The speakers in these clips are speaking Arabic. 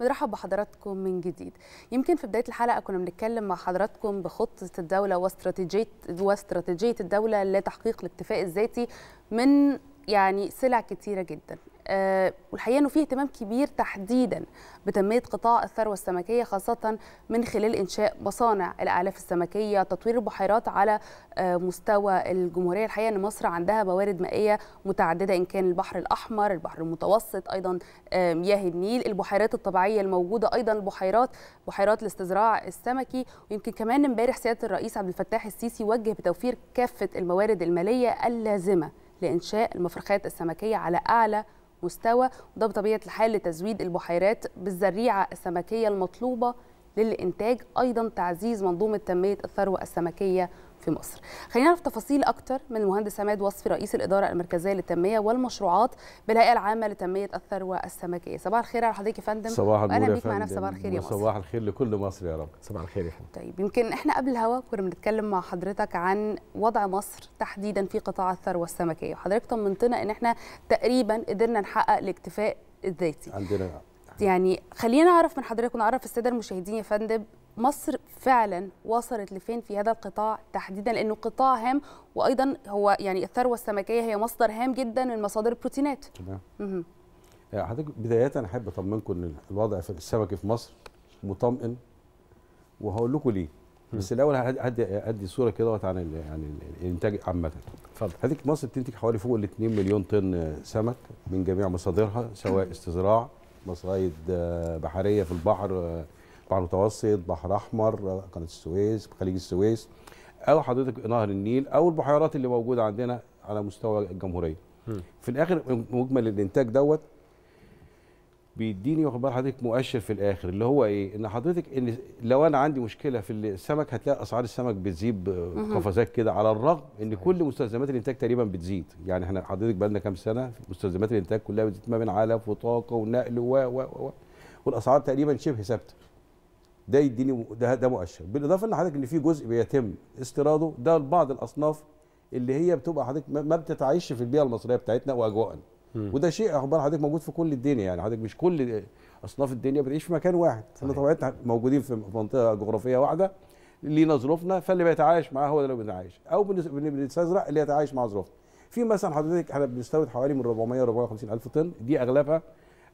بنرحب بحضراتكم من جديد يمكن في بدايه الحلقه كنا بنتكلم مع حضراتكم بخطه الدوله واستراتيجيه واستراتيجيه الدوله لتحقيق الاكتفاء الذاتي من يعني سلع كتيره جدا آه، والحقيقه انه في اهتمام كبير تحديدا بتنميه قطاع الثروه السمكيه خاصه من خلال انشاء مصانع الاعلاف السمكيه تطوير البحيرات على آه، مستوى الجمهوريه الحقيقه ان مصر عندها موارد مائيه متعدده ان كان البحر الاحمر البحر المتوسط ايضا آه، مياه النيل البحيرات الطبيعيه الموجوده ايضا البحيرات بحيرات الاستزراع السمكي ويمكن كمان امبارح سياده الرئيس عبد الفتاح السيسي وجه بتوفير كافه الموارد الماليه اللازمه لانشاء المفرخات السمكيه على اعلى مستوى وده بطبيعه الحال لتزويد البحيرات بالذريعه السمكيه المطلوبه للإنتاج أيضا تعزيز منظومة تنمية الثروة السمكية في مصر خلينا نعرف تفاصيل اكتر من المهندس عماد وصفي رئيس الاداره المركزيه للتنميه والمشروعات بالهيئه العامه لتنميه الثروه السمكيه صباح الخير على حضرتك يا فندم صباح النور يا فندم معانا في صباح الخير يا مصر صباح الخير لكل مصر يا رب صباح الخير يا فندم طيب يمكن احنا قبل الهوا كنا بنتكلم مع حضرتك عن وضع مصر تحديدا في قطاع الثروه السمكيه وحضرتك طمنتنا ان احنا تقريبا قدرنا نحقق الاكتفاء الذاتي عندنا يعني خلينا نعرف من حضرتك ونعرف الساده المشاهدين يا فندم مصر فعلا وصلت لفين في هذا القطاع تحديدا لانه قطاع هام وايضا هو يعني الثروه السمكيه هي مصدر هام جدا من مصادر البروتينات تمام آه، حضرتك بدايه احب اطمنكم ان الوضع في السمك في مصر مطمئن وهقول لكم ليه بس الاول هدي ادي صوره كده عن يعني الانتاج عامه اتفضل حضرتك مصر بتنتج حوالي فوق ال 2 مليون طن سمك من جميع مصادرها سواء استزراع مصايد آه، بحريه في البحر آه، البحر المتوسط بحر احمر قناه السويس خليج السويس او حضرتك نهر النيل او البحيرات اللي موجوده عندنا على مستوى الجمهوريه في الاخر مجمل الانتاج دوت بيديني واخد بال حضرتك مؤشر في الاخر اللي هو ايه ان حضرتك ان لو انا عندي مشكله في السمك هتلاقي اسعار السمك بتزيد قفزات كده على الرغم ان كل مستلزمات الانتاج تقريبا بتزيد يعني احنا حضرتك بقى لنا كام سنه مستلزمات الانتاج كلها بتزيد ما بين علف وطاقه ونقل و و و والاسعار تقريبا شبه ثابته ده يديني ده ده مؤشر بالاضافه ان حضرتك ان في جزء بيتم استيراده ده لبعض الاصناف اللي هي بتبقى حضرتك ما بتتعيش في البيئه المصريه بتاعتنا واجواءنا وده شيء اخبار حضرتك موجود في كل الدنيا يعني حضرتك مش كل اصناف الدنيا بتعيش في مكان واحد احنا طبيعتنا موجودين في منطقه جغرافيه واحده لينا ظروفنا فاللي بيتعايش معاه هو ده اللي بيتعايش او بنستزرق اللي يتعايش مع ظروفنا في مثلا حضرتك احنا بنستورد حوالي من 400 450 الف طن دي اغلبها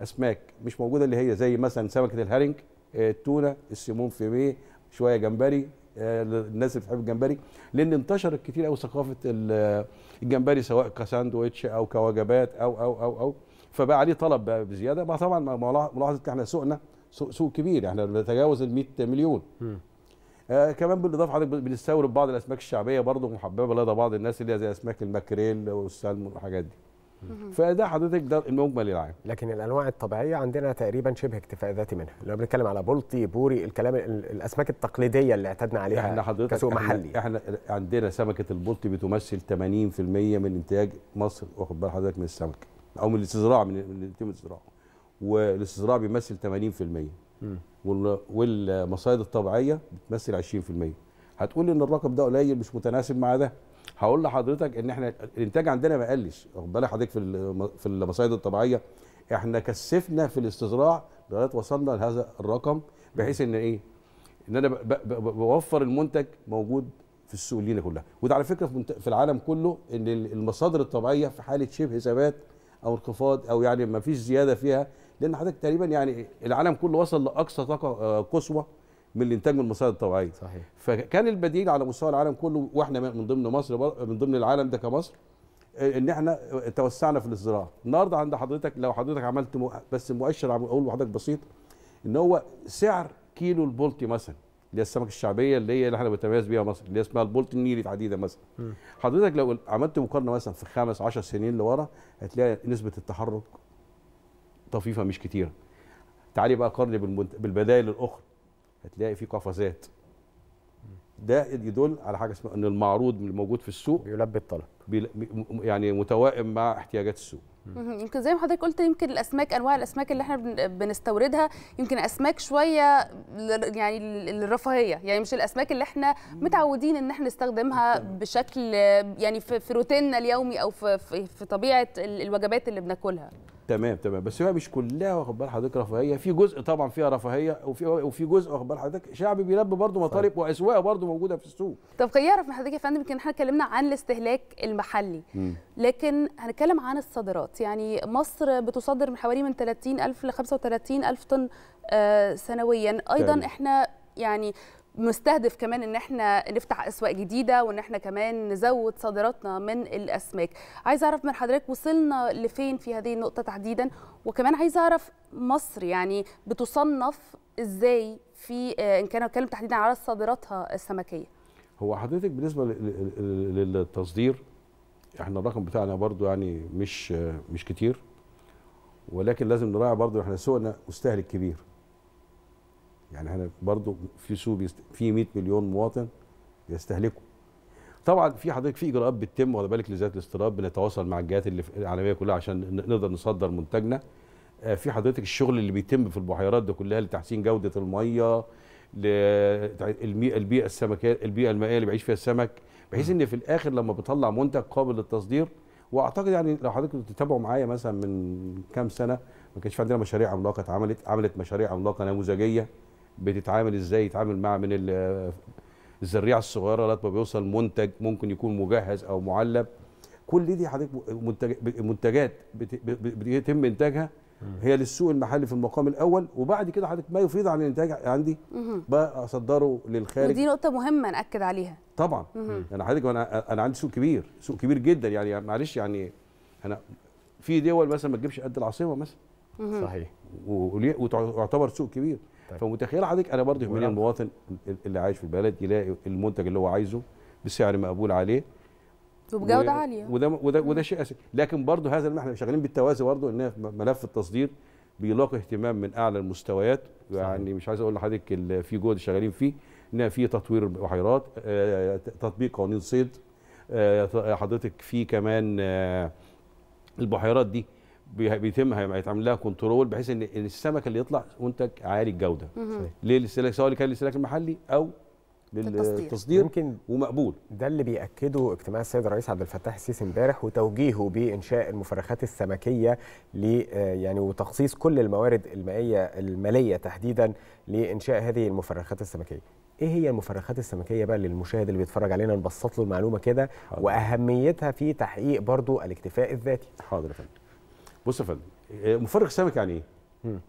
اسماك مش موجوده اللي هي زي مثلا سمكه الهرنج آه، التونه السيمون فيميه شويه جمبري آه، الناس اللي بتحب الجمبري لان انتشرت كتير قوي ثقافه آه، الجمبري سواء كساندويتش او كوجبات او او او او فبقى عليه طلب بقى بزياده بقى طبعا ملاحظه احنا سوقنا سوق, سوق كبير احنا بنتجاوز ال 100 مليون آه كمان بالاضافه حضرتك بنستورد بعض الاسماك الشعبيه برضه محببه لدى بعض الناس اللي هي زي اسماك الماكريل والسلمون والحاجات دي فده حضرتك ده المجمل العام لكن الانواع الطبيعيه عندنا تقريبا شبه اكتفاء ذاتي منها لو بنتكلم على بلطي بوري الكلام الاسماك التقليديه اللي اعتدنا عليها احنا حضرتك كسوق محلي احنا عندنا سمكه البلطي بتمثل 80% من انتاج مصر واخد بال حضرتك من السمك او من الاستزراع من الاستزراع والاستزراع بيمثل 80% والمصايد الطبيعيه بتمثل 20% هتقول ان الرقم ده قليل مش متناسب مع ده هقول لحضرتك ان احنا الانتاج عندنا ما قلش واخد بالك حضرتك في في المصايد الطبيعيه احنا كثفنا في الاستزراع لغايه وصلنا لهذا الرقم بحيث ان ايه ان انا بوفر المنتج موجود في السوق لينا كلها وده على فكره في العالم كله ان المصادر الطبيعيه في حاله شبه ثبات او انخفاض او يعني ما فيش زياده فيها لان حضرتك تقريبا يعني العالم كله وصل لاقصى طاقه آه، قصوى من الانتاج من المصادر الطبيعيه صحيح فكان البديل على مستوى العالم كله واحنا من ضمن مصر من ضمن العالم ده كمصر آه، ان احنا توسعنا في الزراعه النهارده عند حضرتك لو حضرتك عملت مو... بس مؤشر اقول لحضرتك بسيط ان هو سعر كيلو البولتي مثلا اللي هي السمك الشعبيه اللي هي اللي احنا بنتميز بيها مصر اللي اسمها البولت النيلي العديده مثلا حضرتك لو عملت مقارنه مثلا في خمس 10 سنين لورا هتلاقي نسبه التحرك طفيفه مش كتيره تعالي بقى قارني بالبدائل الاخرى هتلاقي في قفزات ده يدل على حاجه اسمها ان المعروض الموجود في السوق يلبي الطلب يعني متوائم مع احتياجات السوق يمكن زي ما حضرتك قلت يمكن الاسماك انواع الاسماك اللي احنا بنستوردها يمكن اسماك شويه يعني الرفاهيه يعني مش الاسماك اللي احنا متعودين ان احنا نستخدمها بشكل يعني في روتيننا اليومي او في في طبيعه الوجبات اللي بناكلها تمام تمام بس هي مش كلها واخد بال حضرتك رفاهيه في جزء طبعا فيها رفاهيه وفي وفي جزء واخد بال حضرتك شعب بيلبي برضه مطالب واسواق برضه موجوده في السوق طب خليني اعرف من حضرتك يا فندم يمكن احنا اتكلمنا عن الاستهلاك المحلي م. لكن هنتكلم عن الصادرات يعني مصر بتصدر من حوالي من 30000 ل 35000 طن آه سنويا ايضا احنا يعني مستهدف كمان ان احنا نفتح اسواق جديده وان احنا كمان نزود صادراتنا من الاسماك عايز اعرف من حضرتك وصلنا لفين في هذه النقطه تحديدا وكمان عايز اعرف مصر يعني بتصنف ازاي في آه، ان كان اتكلم تحديدا على صادراتها السمكيه هو حضرتك بالنسبه للتصدير احنا الرقم بتاعنا برضو يعني مش آه، مش كتير ولكن لازم نراعي برضو احنا سوقنا مستهلك كبير يعني احنا برضه في سوق بيست... في 100 مليون مواطن بيستهلكوا طبعا في حضرتك في اجراءات بتتم واخد بالك لذات الاستيراد بنتواصل مع الجهات العالميه كلها عشان نقدر نصدر منتجنا آه، في حضرتك الشغل اللي بيتم في البحيرات ده كلها لتحسين جوده الميه البيئه السمكيه البيئه المائيه اللي بيعيش فيها السمك بحيث ان في الاخر لما بطلع منتج قابل للتصدير واعتقد يعني لو حضرتك بتتابعوا معايا مثلا من كام سنه ما كانش في عندنا مشاريع عملاقه اتعملت عملت مشاريع عملاقه نموذجيه بتتعامل ازاي يتعامل مع من الذريعه الصغيره لغايه ما بيوصل منتج ممكن يكون مجهز او معلب كل دي حضرتك منتجات بيتم انتاجها هي للسوق المحلي في المقام الاول وبعد كده حضرتك ما يفيض عن الانتاج عندي بصدره للخارج ودي نقطه مهمه ناكد عليها طبعا انا يعني حضرتك انا انا عندي سوق كبير سوق كبير جدا يعني معلش يعني انا في دول مثلا ما تجيبش قد العاصمه مثلا صحيح ويعتبر سوق كبير طيب. فمتخيل حضرتك انا برضه من المواطن اللي عايش في البلد يلاقي المنتج اللي هو عايزه بسعر مقبول عليه وبجوده و... عاليه وده وده, وده شيء اساسي لكن برضه هذا احنا شغالين بالتوازي برضه ان ملف التصدير بيلاقي اهتمام من اعلى المستويات يعني مش عايز اقول لحضرتك في جهد شغالين فيه ان في تطوير البحيرات آه، تطبيق قوانين صيد آه، حضرتك في كمان آه، البحيرات دي بيتم هيتعمل لها كنترول بحيث ان السمك اللي يطلع منتج عالي الجوده ليه للسلاك سواء كان للسلاك المحلي او للتصدير ممكن ومقبول ده اللي بياكده اجتماع السيد الرئيس عبد الفتاح السيسي امبارح وتوجيهه بانشاء المفرخات السمكيه ل آه، يعني وتخصيص كل الموارد المائيه الماليه تحديدا لانشاء هذه المفرخات السمكيه ايه هي المفرخات السمكيه بقى للمشاهد اللي بيتفرج علينا نبسط له المعلومه كده واهميتها في تحقيق برضو الاكتفاء الذاتي حاضر يا فندم بص يا فندم إيه، مفرغ سمك يعني ايه؟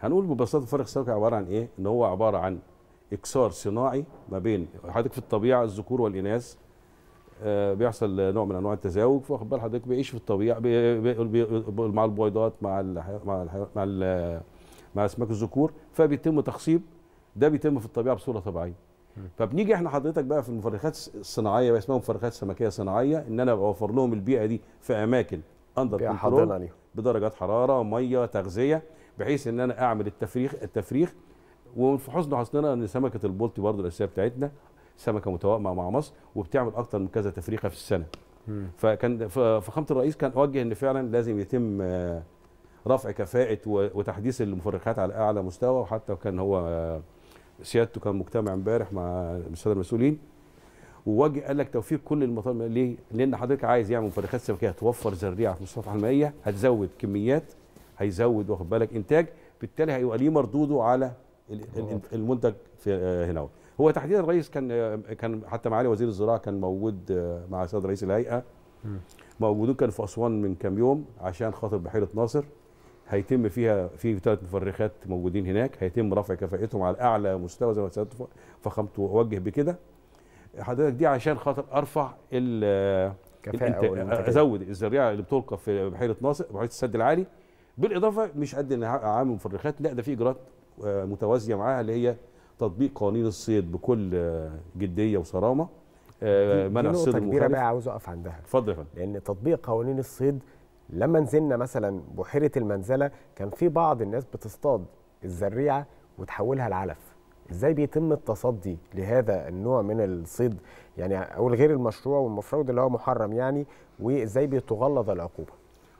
هنقول ببساطه مفرغ سمك عباره عن ايه؟ ان هو عباره عن اكسار صناعي ما بين حضرتك في الطبيعه الذكور والاناث آه، بيحصل نوع من انواع التزاوج فواخد بال حضرتك بيعيش في الطبيعه بي بي بي مع البويضات مع مع مع ال مع اسماك الذكور فبيتم تخصيب ده بيتم في الطبيعه بصوره طبيعيه فبنيجي احنا حضرتك بقى في المفرخات الصناعيه بقى اسمها مفرخات سمكيه صناعيه ان انا بوفر لهم البيئه دي في اماكن اندر كنترول بدرجات حراره ميه تغذيه بحيث ان انا اعمل التفريخ التفريخ وفي حسن حسننا ان سمكه البلطي برضو الاساسيه بتاعتنا سمكه متوائمه مع مصر وبتعمل اكتر من كذا تفريخه في السنه فكان فخامه الرئيس كان اوجه ان فعلا لازم يتم آه، رفع كفاءه وتحديث المفرخات على اعلى مستوى وحتى كان هو آه، سيادته كان مجتمع امبارح مع الساده المسؤولين ووجه قال لك توفير كل المطالب ليه؟ لان حضرتك عايز يعمل مفرخات سمكيه هتوفر ذريعه في المستنطحه المائيه هتزود كميات هيزود واخد بالك انتاج بالتالي هيبقى ليه مردوده على المنتج في آه، هنا هو تحديدا الرئيس كان آه، كان حتى معالي وزير الزراعه كان موجود آه، مع سيد رئيس الهيئه موجودين كانوا في اسوان من كام يوم عشان خاطر بحيره ناصر هيتم فيها في ثلاث مفرخات موجودين هناك هيتم رفع كفائتهم على اعلى مستوى زي ما سيادتك فخمت ووجه بكده حضرتك دي عشان خاطر ارفع ال كفاءه ازود الزريعه اللي بتلقى في بحيره ناصر بحيره السد العالي بالاضافه مش قد ان عامل مفرخات لا ده في اجراءات آه، متوازيه معاها اللي هي تطبيق قوانين الصيد بكل آه، جديه وصرامه آه، منع الصيد المخالف كبيره بقى عاوز اقف عندها اتفضل يا فندم لان تطبيق قوانين الصيد لما نزلنا مثلا بحيره المنزله كان في بعض الناس بتصطاد الزريعه وتحولها لعلف ازاي بيتم التصدي لهذا النوع من الصيد يعني او الغير المشروع والمفروض اللي هو محرم يعني وازاي بيتغلظ العقوبه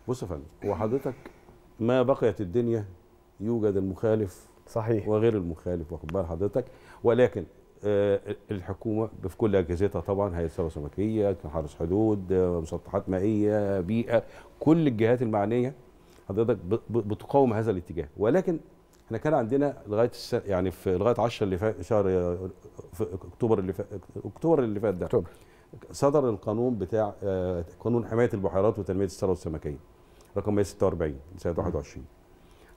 بص يا فندم وحضرتك ما بقيت الدنيا يوجد المخالف صحيح وغير المخالف واخد بال حضرتك ولكن آه، الحكومه في كل اجهزتها طبعا هيئه ثروه سمكيه حرس حدود مسطحات مائيه بيئه كل الجهات المعنيه حضرتك بتقاوم هذا الاتجاه ولكن احنا كان عندنا لغايه الس... يعني في لغايه 10 اللي فات شهر في اكتوبر اللي فات اكتوبر اللي فات ده اكتوبر صدر القانون بتاع آه، قانون حمايه البحيرات وتنميه الثروه السمكيه رقم 146 سنه 21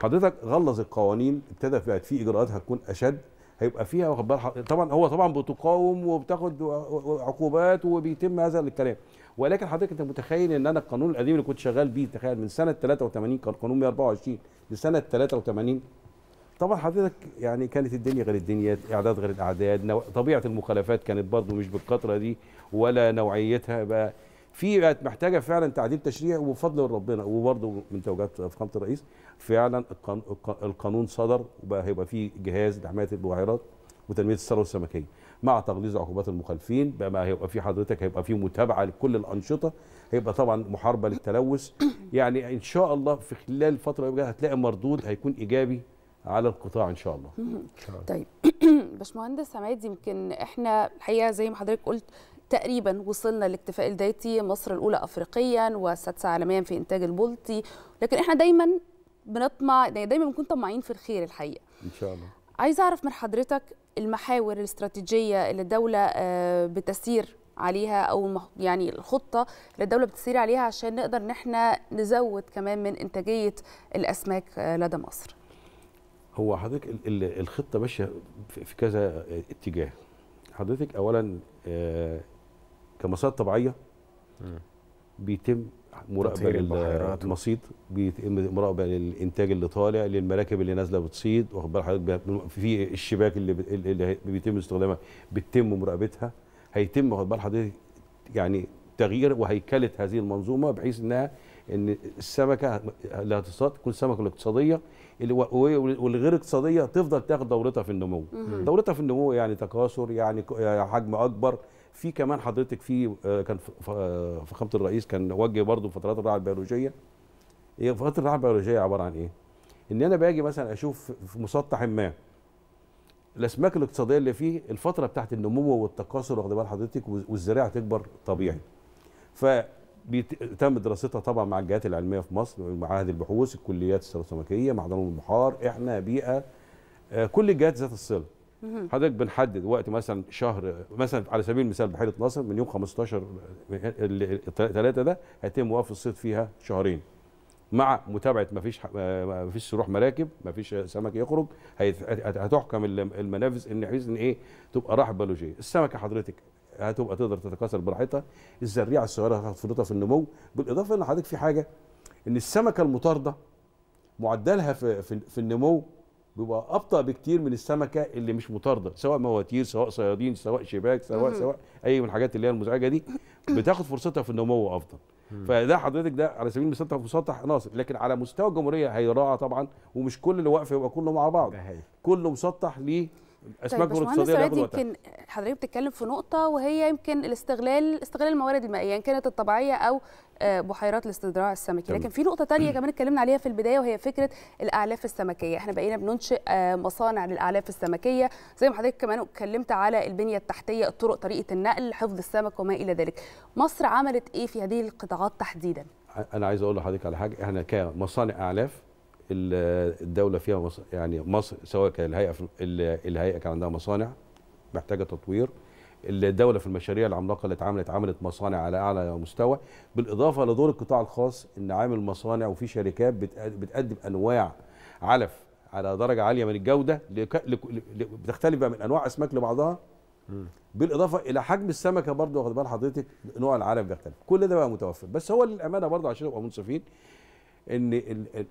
حضرتك غلظ القوانين ابتدى بقت في اجراءات هتكون اشد هيبقى فيها واخد بال طبعا هو طبعا بتقاوم وبتاخد عقوبات وبيتم هذا الكلام ولكن حضرتك انت متخيل ان انا القانون القديم اللي كنت شغال بيه تخيل من سنه 83 كان قانون 124 لسنه 83 طبعا حضرتك يعني كانت الدنيا غير الدنيا اعداد غير الاعداد طبيعه المخالفات كانت برضه مش بالقطره دي ولا نوعيتها بقى في بقت محتاجه فعلا تعديل تشريع وبفضل ربنا وبرضه من توجيهات فخامه الرئيس فعلا القانون صدر وبقى هيبقى في جهاز لحمايه البحيرات وتنميه الثروه السمكيه مع تغليظ عقوبات المخالفين بقى ما هيبقى في حضرتك هيبقى في متابعه لكل الانشطه هيبقى طبعا محاربه للتلوث يعني ان شاء الله في خلال الفتره اللي هتلاقي مردود هيكون ايجابي على القطاع ان شاء الله طيب باشمهندس عماد يمكن احنا الحقيقه زي ما حضرتك قلت تقريبا وصلنا لاكتفاء الدايتي مصر الاولى افريقيا والسادسه عالميا في انتاج البلطي لكن احنا دايما بنطمع يعني دايما بنكون طماعين في الخير الحقيقه ان شاء الله عايزه اعرف من حضرتك المحاور الاستراتيجيه اللي الدوله آه، بتسير عليها او يعني الخطه اللي الدوله بتسير عليها عشان نقدر ان احنا نزود كمان من انتاجيه الاسماك آه، لدى مصر هو حضرتك الخطه ماشيه في كذا اتجاه حضرتك اولا آه، كمسارات طبيعيه بيتم مراقبه للمصيد بيتم مراقبه للانتاج اللي طالع للمراكب اللي نازله بتصيد واخد بال حضرتك في الشباك اللي, اللي بيتم استخدامها بتتم مراقبتها هيتم واخد بال حضرتك يعني تغيير وهيكله هذه المنظومه بحيث انها ان السمكه اللي هتصطاد تكون سمكه الاقتصاديه والغير اقتصاديه تفضل تاخد دورتها في النمو دورتها في النمو يعني تكاثر يعني, يعني حجم اكبر في كمان حضرتك في آه، كان آه، فخامه الرئيس كان وجه برضه فترات الرعايه البيولوجيه هي فترات الرعايه البيولوجيه عباره عن ايه؟ ان انا باجي مثلا اشوف في مسطح ما الاسماك الاقتصاديه اللي فيه الفتره بتاعت النمو والتكاثر واخد بال حضرتك والزراعه تكبر طبيعي. ف تم دراستها طبعا مع الجهات العلميه في مصر معاهد البحوث الكليات السمكيه معدنهم البحار احنا بيئه آه، كل الجهات ذات الصله حضرتك بنحدد وقت مثلا شهر مثلا على سبيل المثال بحيره ناصر من يوم 15 3 ده هيتم وقف الصيد فيها شهرين مع متابعه ما فيش ما فيش سروح مراكب ما فيش سمك يخرج هتحكم المنافذ ان ان ايه تبقى راحه بيولوجيه السمكه حضرتك هتبقى تقدر تتكاثر براحتها الزريعه الصغيره هتفرطها في النمو بالاضافه ان حضرتك في حاجه ان السمكه المطارده معدلها في في النمو بيبقى ابطا بكتير من السمكه اللي مش مطارده سواء مواتير سواء صيادين سواء شباك سواء سواء اي من الحاجات اللي هي المزعجه دي بتاخد فرصتها في النمو افضل فده حضرتك ده على سبيل المثال مسطح ناصر لكن على مستوى الجمهوريه هيراعى طبعا ومش كل اللي واقف يبقى كله مع بعض كله مسطح ليه اسبابهم طيب الاقتصاديه لياخدوا وقتها يمكن حضرتك بتتكلم في نقطه وهي يمكن الاستغلال استغلال الموارد المائيه ان يعني كانت الطبيعيه او آه، بحيرات الاستدراع السمكي لكن في نقطه تانية كمان اتكلمنا عليها في البدايه وهي فكره الاعلاف السمكيه احنا بقينا بننشئ آه، مصانع للاعلاف السمكيه زي ما حضرتك كمان اتكلمت على البنيه التحتيه الطرق طريقه النقل حفظ السمك وما الى ذلك مصر عملت ايه في هذه القطاعات تحديدا انا عايز اقول لحضرتك على حاجه احنا كمصانع اعلاف الدوله فيها مصر يعني مصر سواء كان الهيئه الهيئه كان عندها مصانع محتاجه تطوير الدوله في المشاريع العملاقه اللي اتعملت عملت مصانع على اعلى مستوى بالاضافه لدور القطاع الخاص ان عامل مصانع وفي شركات بتقدم انواع علف على درجه عاليه من الجوده بتختلف بقى من انواع اسماك لبعضها بالاضافه الى حجم السمكه برضه واخد بال حضرتك نوع العلف بيختلف كل ده بقى متوفر بس هو للامانه برضه عشان نبقى منصفين ان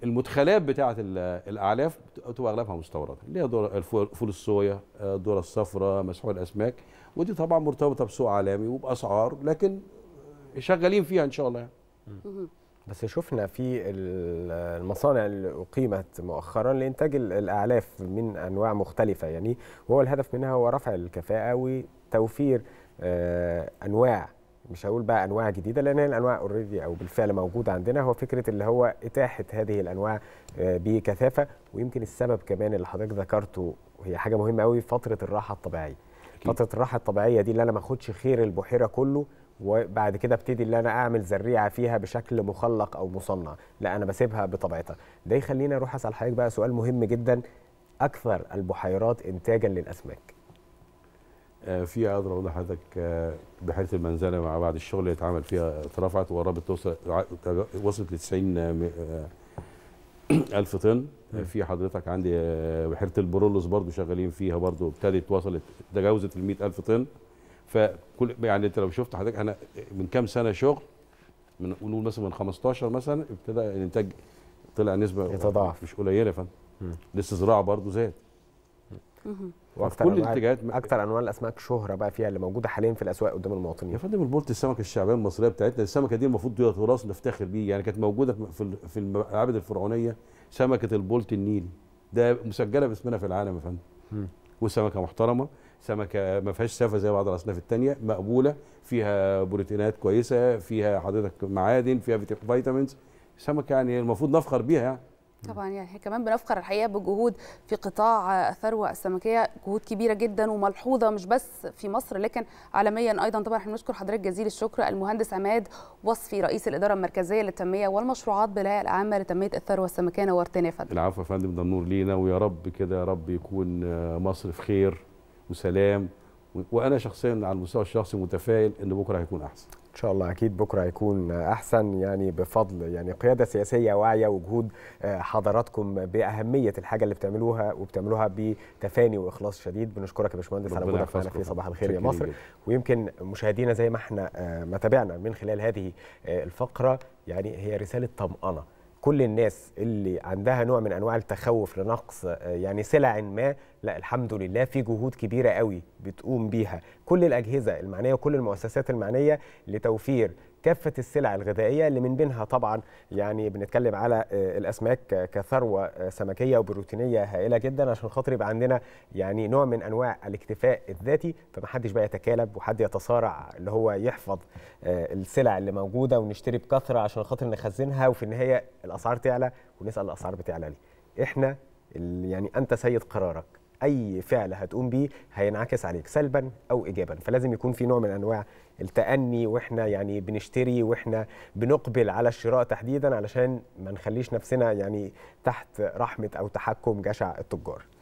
المدخلات بتاعه الاعلاف تبقى اغلبها مستورده اللي هي فول الصويا الذره الصفراء مسحوق الاسماك ودي طبعا مرتبطه بسوق عالمي وباسعار لكن شغالين فيها ان شاء الله يعني. بس شفنا في المصانع اللي أقيمت مؤخرا لإنتاج الأعلاف من أنواع مختلفة يعني وهو الهدف منها هو رفع الكفاءة وتوفير آه، أنواع مش هقول بقى انواع جديده لان الانواع اوريدي او بالفعل موجوده عندنا هو فكره اللي هو اتاحه هذه الانواع آه، بكثافه ويمكن السبب كمان اللي حضرتك ذكرته هي حاجه مهمه قوي فتره الراحه الطبيعيه أكيد. فتره الراحه الطبيعيه دي اللي انا ما اخدش خير البحيره كله وبعد كده ابتدي اللي انا اعمل زريعه فيها بشكل مخلق او مصنع لا انا بسيبها بطبيعتها ده يخليني اروح اسال حضرتك بقى سؤال مهم جدا اكثر البحيرات انتاجا للاسماك آه، في اقدر اقول لحضرتك آه، بحيره المنزله مع بعض الشغل اللي اتعمل فيها اترفعت وقربت توصل وصلت ل 90 آه، ألف طن نعم. في حضرتك عندي بحيره البرولوس برضو شغالين فيها برضو ابتدت وصلت تجاوزت ال 100 ألف طن فكل يعني انت لو شفت حضرتك انا من كام سنه شغل من نقول مثلا من 15 مثلا ابتدى الانتاج طلع نسبه يتضاعف مش قليله يا فندم لسه زراعه برضو زاد واكثر كل الاتجاهات اكثر انواع الاسماك شهره بقى فيها اللي موجوده حاليا في الاسواق قدام المواطنين يا فندم البولت السمك الشعبيه المصريه بتاعتنا السمكه دي المفروض دي تراث نفتخر بيه يعني كانت موجوده في في المعابد الفرعونيه سمكه البولت النيل ده مسجله باسمنا في العالم يا فندم وسمكه محترمه سمكه ما فيهاش سفه زي بعض الاصناف الثانيه مقبوله فيها بروتينات كويسه فيها حضرتك معادن فيها فيتامينز سمكه يعني المفروض نفخر بيها يعني طبعا يعني احنا كمان بنفخر الحقيقه بجهود في قطاع الثروه السمكيه جهود كبيره جدا وملحوظه مش بس في مصر لكن عالميا ايضا طبعا احنا بنشكر حضرتك جزيل الشكر المهندس عماد وصفي رئيس الاداره المركزيه للتنميه والمشروعات بالهيئه العامه لتنميه الثروه السمكيه نورتنا يا فندم العفو يا فندم ده النور لينا ويا رب كده يا رب يكون آه، مصر في خير وسلام وانا شخصيا على المستوى الشخصي متفائل ان بكره هيكون احسن ان شاء الله اكيد بكره هيكون احسن يعني بفضل يعني قياده سياسيه واعيه وجهود آه، حضراتكم باهميه الحاجه اللي بتعملوها وبتعملوها بتفاني واخلاص شديد بنشكرك يا باشمهندس على وجودك معانا في صباح الخير يا مصر ويمكن مشاهدينا زي ما احنا آه، ما تابعنا من خلال هذه آه، الفقره يعني هي رساله طمانه كل الناس اللي عندها نوع من انواع التخوف لنقص آه، يعني سلع ما لا الحمد لله في جهود كبيره قوي بتقوم بيها كل الاجهزه المعنيه وكل المؤسسات المعنيه لتوفير كافه السلع الغذائيه اللي من بينها طبعا يعني بنتكلم على آه، الاسماك آه، كثروه آه، سمكيه وبروتينيه هائله جدا عشان خاطر يبقى عندنا يعني نوع من انواع الاكتفاء الذاتي فمحدش بقى يتكالب وحد يتصارع اللي هو يحفظ السلع اللي موجوده ونشتري بكثره عشان خاطر نخزنها وفي النهايه الاسعار تعلى ونسال الاسعار بتعلى ليه احنا يعني انت سيد قرارك اي فعل هتقوم بيه هينعكس عليك سلبا او ايجابا فلازم يكون في نوع من انواع التأني واحنا يعني بنشتري واحنا بنقبل على الشراء تحديدا علشان ما نخليش نفسنا يعني تحت رحمة او تحكم جشع التجار